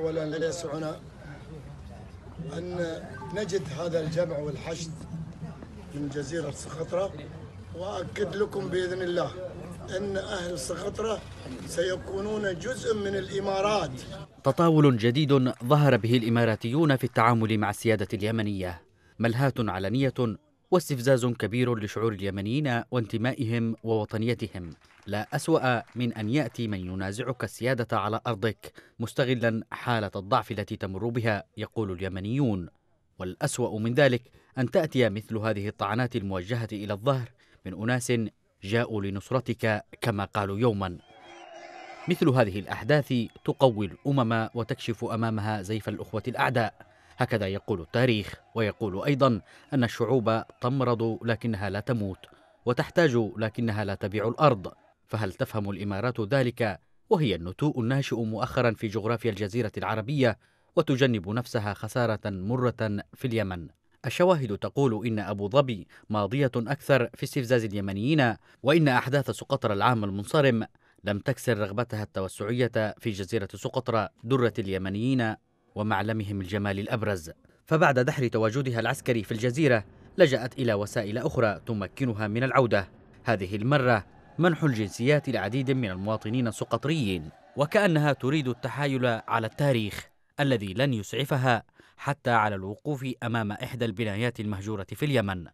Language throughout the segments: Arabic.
أولا لا يسعنا أن نجد هذا الجمع والحشد من جزيرة سقطرة وأكد لكم بإذن الله أن أهل سقطرة سيكونون جزء من الإمارات تطاول جديد ظهر به الإماراتيون في التعامل مع السيادة اليمنية ملهاة علنية واستفزاز كبير لشعور اليمنيين وانتمائهم ووطنيتهم لا أسوأ من أن يأتي من ينازعك السيادة على أرضك مستغلا حالة الضعف التي تمر بها يقول اليمنيون والأسوأ من ذلك أن تأتي مثل هذه الطعنات الموجهة إلى الظهر من أناس جاءوا لنصرتك كما قالوا يوما مثل هذه الأحداث تقوي الأمم وتكشف أمامها زيف الأخوة الأعداء هكذا يقول التاريخ ويقول ايضا ان الشعوب تمرض لكنها لا تموت وتحتاج لكنها لا تبيع الارض فهل تفهم الامارات ذلك وهي النتوء الناشئ مؤخرا في جغرافيا الجزيره العربيه وتجنب نفسها خساره مره في اليمن الشواهد تقول إن أبو ظبي ماضية أكثر في استفزاز اليمنيين وإن أحداث سقطرى العام المنصرم لم تكسر رغبتها التوسعية في جزيرة سقطرى درة اليمنيين ومعلمهم الجمالي الأبرز فبعد دحر تواجدها العسكري في الجزيرة لجأت إلى وسائل أخرى تمكنها من العودة هذه المرة منح الجنسيات لعديد من المواطنين السقطريين وكأنها تريد التحايل على التاريخ الذي لن يسعفها حتى على الوقوف أمام إحدى البنايات المهجورة في اليمن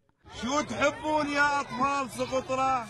شو تحبون يا أطفال سقطرة؟